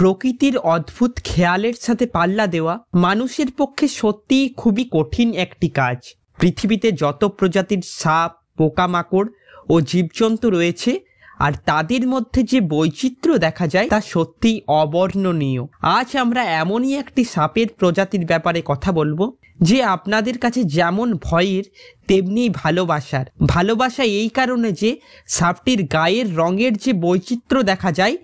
প্রকৃতির অদ্ভুত খেয়ালের সাথে পাল্লা দেওয়া মানুষের পক্ষে সত্যিই খুবই কঠিন একটি কাজ পৃথিবীতে যত প্রজাতির সাপ পোকামাকড় ও জীবজন্তু রয়েছে আর তাদের মধ্যে যে বৈচিত্র্য দেখা যায় তা সত্যিই অবর্ণনীয় আজ আমরা এমনই একটি সাপের প্রজাতির ব্যাপারে কথা বলবো যে আপনাদের কাছে যেমন ভয়ের তেমনি ভালোবাসার ভালোবাসা এই কারণে যে সাপটির গায়ের রঙের যে বৈচিত্র্য দেখা যায়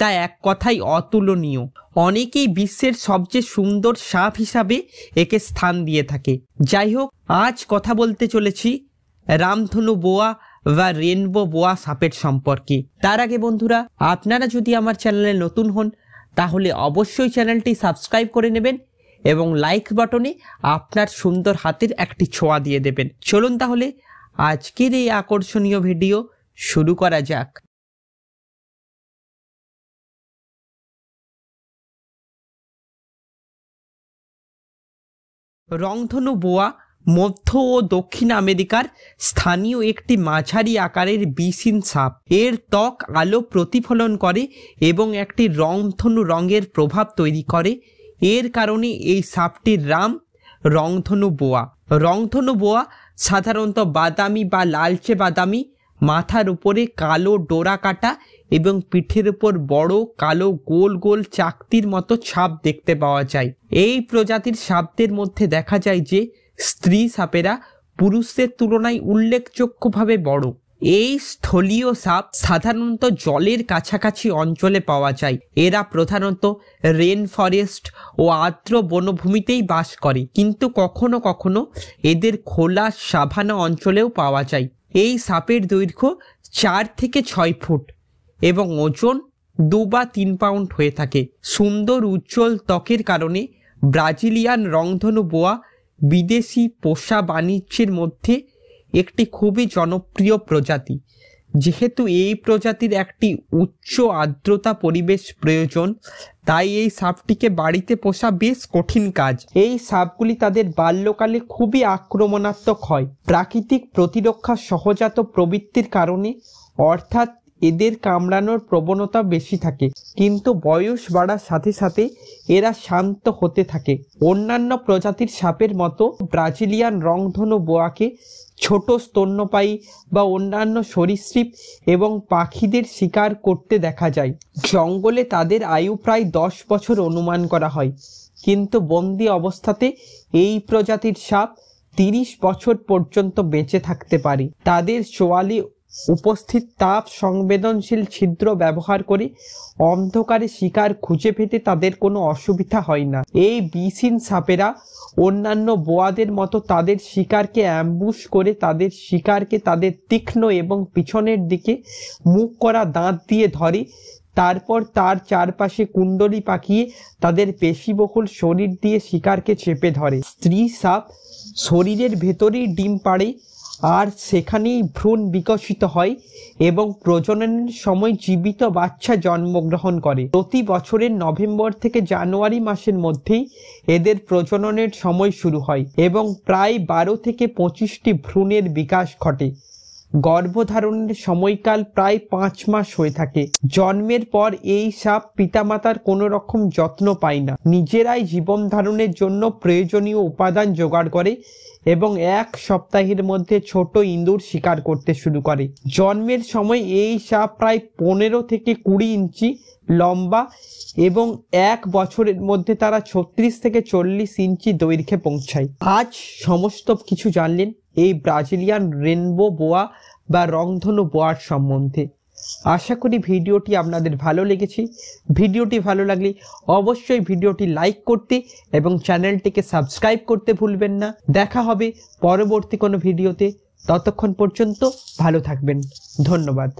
তা এক কথাই অতুলনীয় অনেকেই বিশ্বের সবচেয়ে সুন্দর সাপ হিসাবে একে স্থান দিয়ে থাকে যাই হোক আজ কথা বলতে চলেছি রামধনু বোয়া বা রেনবো বোয়া সাপের সম্পর্কে তার আগে বন্ধুরা আপনারা যদি আমার চ্যানেলে নতুন হন তাহলে অবশ্যই চ্যানেলটি সাবস্ক্রাইব করে নেবেন এবং লাইক বাটনে আপনার সুন্দর হাতের একটি ছোঁয়া দিয়ে দেবেন চলুন তাহলে আজকের এই আকর্ষণীয় ভিডিও শুরু করা যাক রংধনু বোয়া মধ্য ও দক্ষিণ আমেরিকার স্থানীয় একটি মাঝারি আকারের বিষহীন সাপ এর ত্বক আলো প্রতিফলন করে এবং একটি রংধনু রঙের প্রভাব তৈরি করে এর কারণে এই সাপটির রাম রংধনু বোয়া রংধনু বোয়া সাধারণত বাদামি বা লালচে বাদামি মাথার উপরে কালো ডোরা কাটা এবং পিঠের উপর বড় কালো গোল গোল চাকতির মতো ছাপ দেখতে পাওয়া যায় এই প্রজাতির সাপদের মধ্যে দেখা যায় যে স্ত্রী সাপেরা পুরুষদের তুলনায় উল্লেখযোগ্যভাবে বড় এই স্থলীয় সাপ সাধারণত জলের কাছাকাছি অঞ্চলে পাওয়া যায় এরা প্রধানত রেন ফরেস্ট ও আর্দ্র বনভূমিতেই বাস করে কিন্তু কখনো কখনো এদের খোলা সাভানা অঞ্চলেও পাওয়া যায় এই সাপের দৈর্ঘ্য চার থেকে ছয় ফুট এবং ওজন দু বা তিন পাউন্ড হয়ে থাকে সুন্দর উজ্জ্বল ত্বকের কারণে ব্রাজিলিয়ান রংধনু বোয়া বিদেশি পোষা বাণিজ্যের মধ্যে একটি খুবই জনপ্রিয় প্রজাতি যেহেতু এই প্রজাতির একটি উচ্চ আর্দ্রতা পরিবেশ প্রয়োজন তাই এই সাপটিকে বাড়িতে পোষা বেশ কঠিন কাজ এই সাপগুলি তাদের বাল্যকালে খুবই আক্রমণাত্মক হয় প্রাকৃতিক প্রতিরক্ষা সহজাত প্রবৃত্তির কারণে অর্থাৎ এদের কামড়ানোর প্রবণতা বেশি থাকে কিন্তু বয়স বাড়ার সাথে সাথে এরা শান্ত হতে থাকে অন্যান্য প্রজাতির সাপের মতো ব্রাজিলিয়ান রংধনু বোয়াকে ছোট স্তন্যপায়ী বা অন্যান্য সরীসৃপ এবং পাখিদের শিকার করতে দেখা যায় জঙ্গলে তাদের আয়ু প্রায় দশ বছর অনুমান করা হয় কিন্তু বন্দি অবস্থাতে এই প্রজাতির সাপ তিরিশ বছর পর্যন্ত বেঁচে থাকতে পারে তাদের সোয়ালি উপস্থিত তাপ সংবেদনশীল ছিদ্র ব্যবহার করে অন্ধকারে শিকার খুঁজে পেতে তাদের কোনো অসুবিধা হয় না এই বিষহীন সাপেরা অন্যান্য বোয়াদের মতো তাদের শিকারকে অ্যাম্বুশ করে তাদের শিকারকে তাদের তীক্ষ্ণ এবং পিছনের দিকে মুখ করা দাঁত দিয়ে ধরে তারপর তার চারপাশে কুণ্ডলি পাকিয়ে তাদের পেশিবহুল শরীর দিয়ে শিকারকে চেপে ধরে স্ত্রী সাপ শরীরের ভেতরেই ডিম পাড়ে আর সেখানেই ভ্রূণ বিকশিত হয় এবং প্রজননের সময় জীবিত বাচ্চা জন্মগ্রহণ করে প্রতি বছরের নভেম্বর থেকে জানুয়ারি মাসের মধ্যেই এদের প্রজননের সময় শুরু হয় এবং প্রায় বারো থেকে পঁচিশটি ভ্রূণের বিকাশ ঘটে গর্ভধারণের সময়কাল প্রায় পাঁচ মাস হয়ে থাকে জন্মের পর এই সাপ পিতামাতার কোনো রকম যত্ন পায় না নিজেরাই জীবন ধারণের জন্য প্রয়োজনীয় উপাদান জোগাড় করে এবং এক সপ্তাহের মধ্যে ছোট ইঁদুর শিকার করতে শুরু করে জন্মের সময় এই সাপ প্রায় পনেরো থেকে কুড়ি ইঞ্চি লম্বা এবং এক বছরের মধ্যে তারা ছত্রিশ থেকে চল্লিশ ইঞ্চি দৈর্ঘ্যে পৌঁছায় আজ সমস্ত কিছু জানলেন এই ব্রাজিলিয়ান রেনবো বোয়া বা রংধনু বোয়ার সম্বন্ধে আশা করি ভিডিওটি আপনাদের ভালো লেগেছে ভিডিওটি ভালো লাগলে অবশ্যই ভিডিওটি লাইক করতে এবং চ্যানেলটিকে সাবস্ক্রাইব করতে ভুলবেন না দেখা হবে পরবর্তী কোনো ভিডিওতে ততক্ষণ পর্যন্ত ভালো থাকবেন ধন্যবাদ